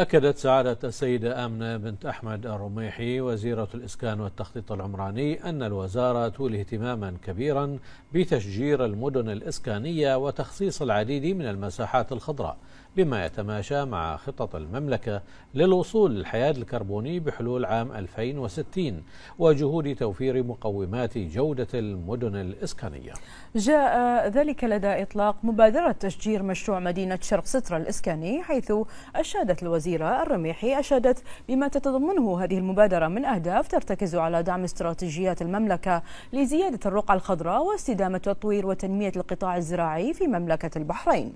أكدت سعادة السيدة آمنة بنت أحمد الرميحي وزيرة الإسكان والتخطيط العمراني أن الوزارة تولي اهتماما كبيرا بتشجير المدن الإسكانية وتخصيص العديد من المساحات الخضراء بما يتماشى مع خطط المملكة للوصول للحياد الكربوني بحلول عام 2060 وجهود توفير مقومات جودة المدن الإسكانية جاء ذلك لدى إطلاق مبادرة تشجير مشروع مدينة شرق سترة الإسكاني حيث أشادت الوزيرة الرميحي أشادت بما تتضمنه هذه المبادرة من أهداف ترتكز على دعم استراتيجيات المملكة لزيادة الرقعة الخضراء واستدامة تطوير وتنمية القطاع الزراعي في مملكة البحرين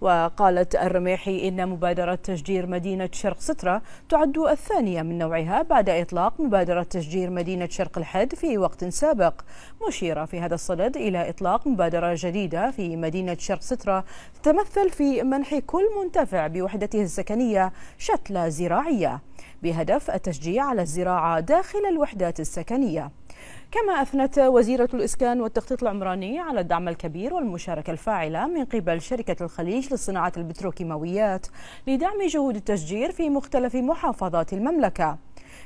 وقالت الرماحي إن مبادرة تشجير مدينة شرق سترة تعد الثانية من نوعها بعد إطلاق مبادرة تشجير مدينة شرق الحد في وقت سابق مشيرة في هذا الصدد إلى إطلاق مبادرة جديدة في مدينة شرق سترة تتمثل في منح كل منتفع بوحدته السكنية شتلة زراعية بهدف التشجيع على الزراعة داخل الوحدات السكنية كما أثنت وزيرة الإسكان والتخطيط العمراني على الدعم الكبير والمشاركة الفاعلة من قبل شركة الخليج لصناعة البتروكيماويات لدعم جهود التشجير في مختلف محافظات المملكة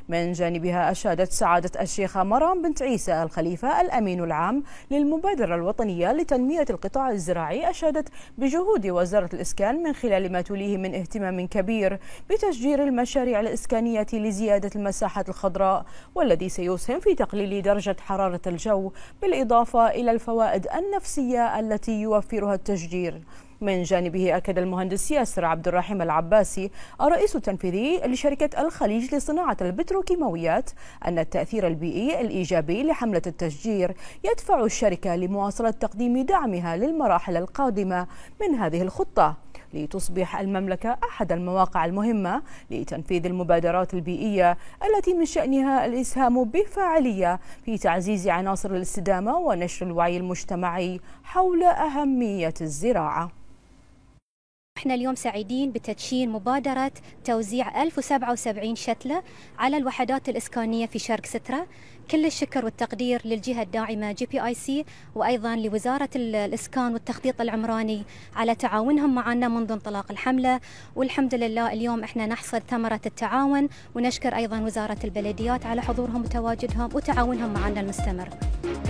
من جانبها أشادت سعادة الشيخة مرام بنت عيسى الخليفة الأمين العام للمبادرة الوطنية لتنمية القطاع الزراعي أشادت بجهود وزارة الإسكان من خلال ما توليه من اهتمام كبير بتشجير المشاريع الإسكانية لزيادة المساحات الخضراء والذي سيسهم في تقليل درجة حرارة الجو بالإضافة إلى الفوائد النفسية التي يوفرها التشجير من جانبه أكد المهندس ياسر عبد الرحيم العباسي الرئيس التنفيذي لشركة الخليج لصناعة البتروكيماويات أن التأثير البيئي الإيجابي لحملة التشجير يدفع الشركة لمواصلة تقديم دعمها للمراحل القادمة من هذه الخطة لتصبح المملكة أحد المواقع المهمة لتنفيذ المبادرات البيئية التي من شأنها الإسهام بفاعلية في تعزيز عناصر الاستدامة ونشر الوعي المجتمعي حول أهمية الزراعة احنا اليوم سعيدين بتدشين مبادرة توزيع 1077 شتلة على الوحدات الإسكانية في شرق سترة كل الشكر والتقدير للجهة الداعمة جي بي آي سي وأيضا لوزارة الإسكان والتخطيط العمراني على تعاونهم معنا منذ انطلاق الحملة والحمد لله اليوم احنا نحصد ثمرة التعاون ونشكر أيضا وزارة البلديات على حضورهم وتواجدهم وتعاونهم معنا المستمر